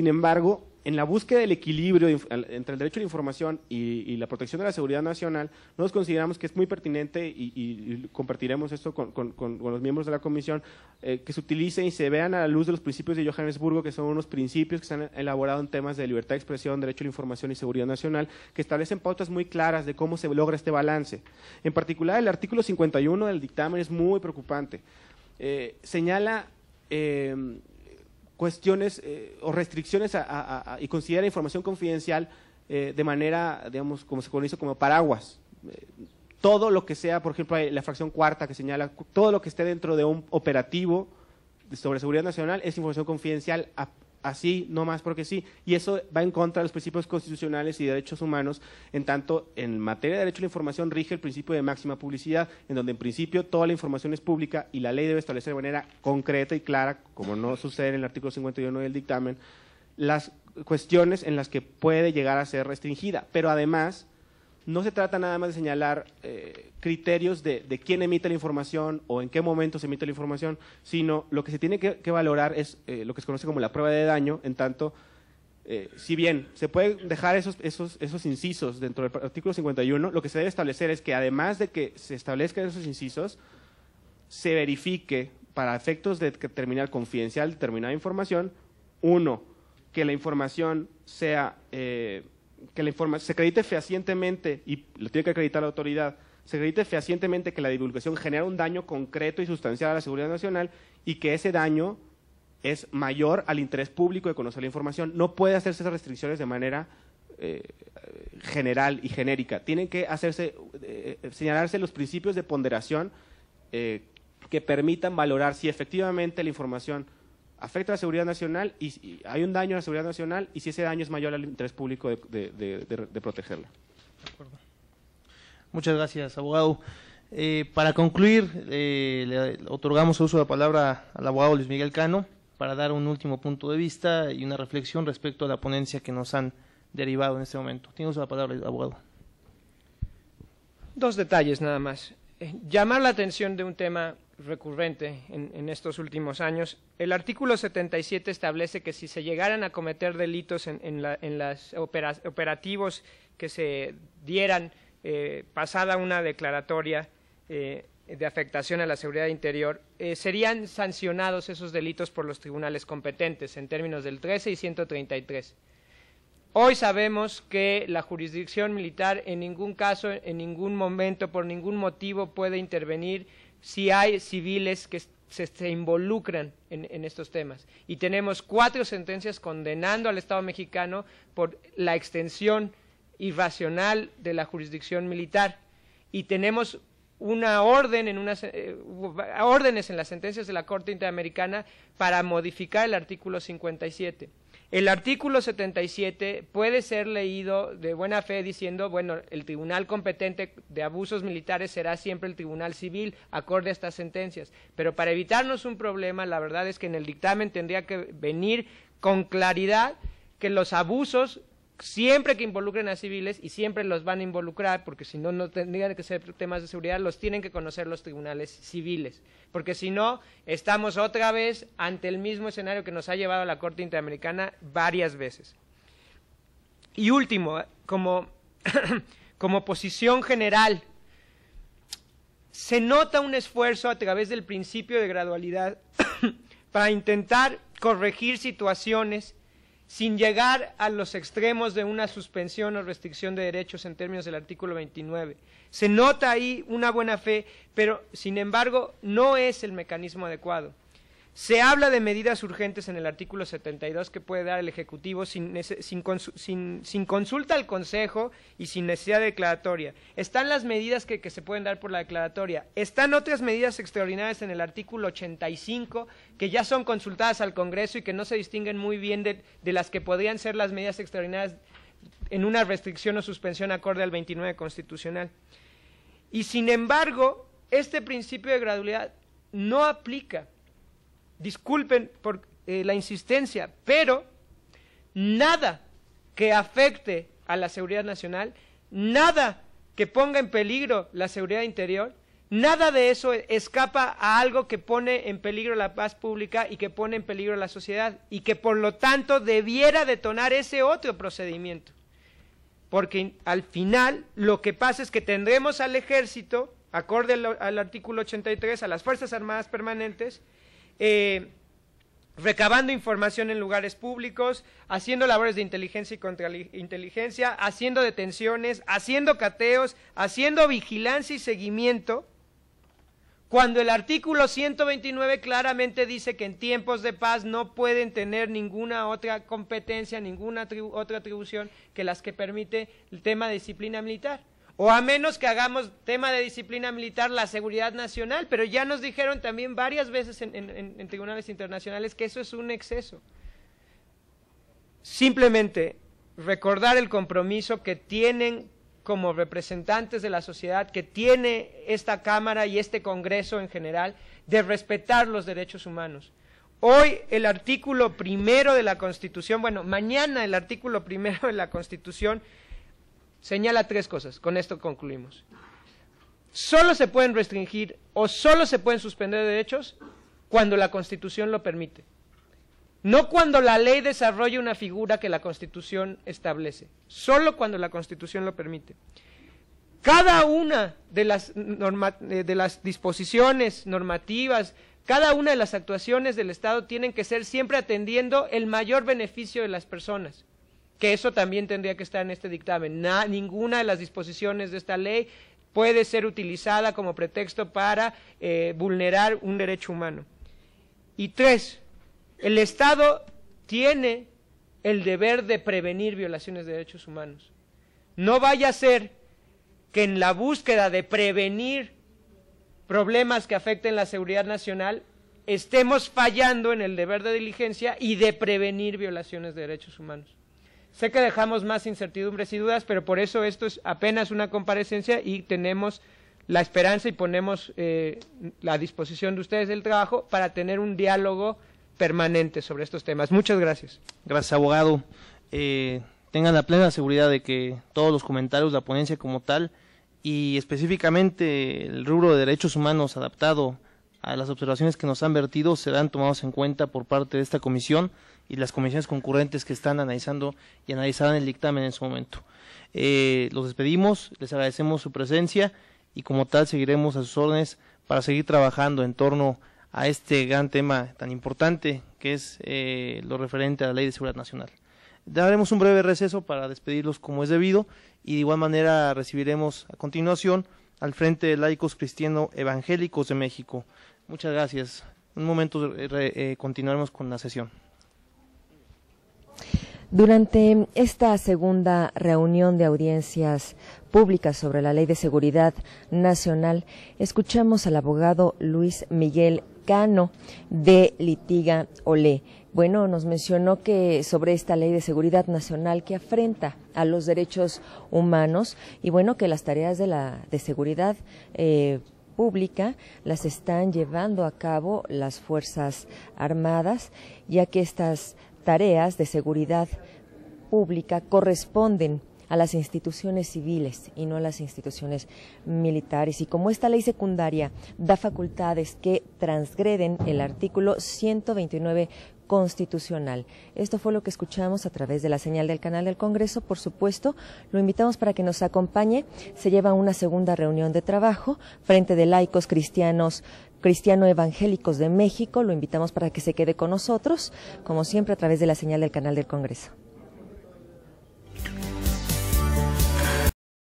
Sin embargo, en la búsqueda del equilibrio entre el derecho a la información y, la protección de la seguridad nacional, nos consideramos que es muy pertinente y, compartiremos esto con, los miembros de la comisión, eh, que se utilicen y se vean a la luz de los principios de Johannesburgo, que son unos principios que se han elaborado en temas de libertad de expresión, derecho a la información y seguridad nacional, que establecen pautas muy claras de cómo se logra este balance. En particular, el artículo 51 del dictamen es muy preocupante. Eh, señala eh, cuestiones eh, o restricciones a, y considera información confidencial eh, de manera, digamos, como se conoce como paraguas. Eh, todo lo que sea, por ejemplo, la fracción cuarta que señala, todo lo que esté dentro de un operativo sobre seguridad nacional es información confidencial así, no más porque sí. Y eso va en contra de los principios constitucionales y derechos humanos, en tanto en materia de derecho a la información rige el principio de máxima publicidad, en donde en principio toda la información es pública y la ley debe establecer de manera concreta y clara, como no sucede en el artículo 51 del dictamen, las cuestiones en las que puede llegar a ser restringida. Pero además no se trata nada más de señalar eh, criterios de, quién emite la información o en qué momento se emite la información, sino lo que se tiene que, valorar es eh, lo que se conoce como la prueba de daño, en tanto, eh, si bien se pueden dejar esos, esos, esos incisos dentro del artículo 51, lo que se debe establecer es que además de que se establezcan esos incisos, se verifique para efectos de determinar confidencial determinada información, uno, que la información sea que la información se acredite fehacientemente, y lo tiene que acreditar la autoridad, se acredite fehacientemente que la divulgación genera un daño concreto y sustancial a la seguridad nacional y que ese daño es mayor al interés público de conocer la información. No puede hacerse esas restricciones de manera eh, general y genérica. Tienen que hacerse, eh, eh, señalarse los principios de ponderación que permitan valorar si efectivamente la información afecta a la seguridad nacional y, hay un daño a la seguridad nacional y si ese daño es mayor al interés público de, protegerla. Muchas gracias, abogado. Eh, para concluir, eh, le otorgamos uso de la palabra al abogado Luis Miguel Cano para dar un último punto de vista y una reflexión respecto a la ponencia que nos han derivado en este momento. Tiene uso de la palabra, abogado. Dos detalles nada más. Eh, llamar la atención de un tema recurrente en, estos últimos años. El artículo 77 establece que si se llegaran a cometer delitos en, los operativos que se dieran eh, pasada una declaratoria eh, de afectación a la seguridad interior, eh, serían sancionados esos delitos por los tribunales competentes en términos del 13 y 133. Hoy sabemos que la jurisdicción militar en ningún caso, en ningún momento, por ningún motivo puede intervenir si hay civiles que se, involucran en, estos temas. Y tenemos cuatro sentencias condenando al Estado mexicano por la extensión irracional de la jurisdicción militar. Y tenemos una orden en eh, órdenes en las sentencias de la Corte Interamericana para modificar el artículo 57 el artículo 77 puede ser leído de buena fe diciendo, bueno, el tribunal competente de abusos militares será siempre el tribunal civil, acorde a estas sentencias. Pero para evitarnos un problema, la verdad es que en el dictamen tendría que venir con claridad que los abusos siempre que involucren a civiles y siempre los van a involucrar, porque si no, no tendrían que ser temas de seguridad, los tienen que conocer los tribunales civiles, porque si no, estamos otra vez ante el mismo escenario que nos ha llevado a la Corte Interamericana varias veces. Y último, eh, como, como posición general, se nota un esfuerzo a través del principio de gradualidad para intentar corregir situaciones sin llegar a los extremos de una suspensión o restricción de derechos en términos del artículo 29. Se nota ahí una buena fe, pero sin embargo no es el mecanismo adecuado. Se habla de medidas urgentes en el artículo 72 que puede dar el Ejecutivo sin, sin, consulta al Consejo y sin necesidad de declaratoria. Están las medidas que, se pueden dar por la declaratoria. Están otras medidas extraordinarias en el artículo 85 que ya son consultadas al Congreso y que no se distinguen muy bien de, de las que podrían ser las medidas extraordinarias en una restricción o suspensión acorde al 29 constitucional. Y sin embargo, este principio de gradualidad no aplica disculpen por eh, la insistencia, pero nada que afecte a la seguridad nacional, nada que ponga en peligro la seguridad interior, nada de eso escapa a algo que pone en peligro la paz pública y que pone en peligro la sociedad y que por lo tanto debiera detonar ese otro procedimiento. Porque al final lo que pasa es que tendremos al ejército, acorde al, al artículo 83, a las Fuerzas Armadas Permanentes, eh, recabando información en lugares públicos, haciendo labores de inteligencia y contrainteligencia, haciendo detenciones, haciendo cateos, haciendo vigilancia y seguimiento, cuando el artículo 129 claramente dice que en tiempos de paz no pueden tener ninguna otra competencia, ninguna otra atribución que las que permite el tema de disciplina militar. O a menos que hagamos tema de disciplina militar la seguridad nacional, pero ya nos dijeron también varias veces en, tribunales internacionales que eso es un exceso. Simplemente recordar el compromiso que tienen como representantes de la sociedad, que tiene esta Cámara y este Congreso en general, de respetar los derechos humanos. Hoy el artículo primero de la Constitución, bueno, mañana el artículo primero de la Constitución señala tres cosas. Con esto concluimos. Solo se pueden restringir o solo se pueden suspender derechos cuando la Constitución lo permite. No cuando la ley desarrolle una figura que la Constitución establece. Solo cuando la Constitución lo permite. Cada una de las, eh, de las disposiciones normativas, cada una de las actuaciones del Estado tienen que ser siempre atendiendo el mayor beneficio de las personas que eso también tendría que estar en este dictamen. ninguna de las disposiciones de esta ley puede ser utilizada como pretexto para eh, vulnerar un derecho humano. Y tres, el Estado tiene el deber de prevenir violaciones de derechos humanos. No vaya a ser que en la búsqueda de prevenir problemas que afecten la seguridad nacional estemos fallando en el deber de diligencia y de prevenir violaciones de derechos humanos. Sé que dejamos más incertidumbres y dudas, pero por eso esto es apenas una comparecencia y tenemos la esperanza y ponemos eh, la disposición de ustedes del trabajo para tener un diálogo permanente sobre estos temas. Muchas gracias. Gracias, abogado. Eh, tengan la plena seguridad de que todos los comentarios, la ponencia como tal, y específicamente el rubro de derechos humanos adaptado a las observaciones que nos han vertido, serán tomados en cuenta por parte de esta comisión y las comisiones concurrentes que están analizando y analizarán el dictamen en su momento. Eh, los despedimos, les agradecemos su presencia y como tal seguiremos a sus órdenes para seguir trabajando en torno a este gran tema tan importante que es eh, lo referente a la Ley de Seguridad Nacional. Daremos un breve receso para despedirlos como es debido y de igual manera recibiremos a continuación al Frente de Laicos Cristiano Evangélicos de México. Muchas gracias. un momento eh, continuaremos con la sesión. Durante esta segunda reunión de audiencias públicas sobre la Ley de Seguridad Nacional, escuchamos al abogado Luis Miguel Cano de Litiga Olé. Bueno, nos mencionó que sobre esta ley de seguridad nacional que afrenta a los derechos humanos y bueno, que las tareas de la de seguridad eh, pública las están llevando a cabo las Fuerzas Armadas, ya que estas tareas de seguridad pública corresponden a las instituciones civiles y no a las instituciones militares. Y como esta ley secundaria da facultades que transgreden el artículo 129 constitucional. Esto fue lo que escuchamos a través de la señal del canal del Congreso. Por supuesto, lo invitamos para que nos acompañe. Se lleva una segunda reunión de trabajo frente de laicos cristianos Cristiano Evangélicos de México. Lo invitamos para que se quede con nosotros, como siempre, a través de la señal del canal del Congreso.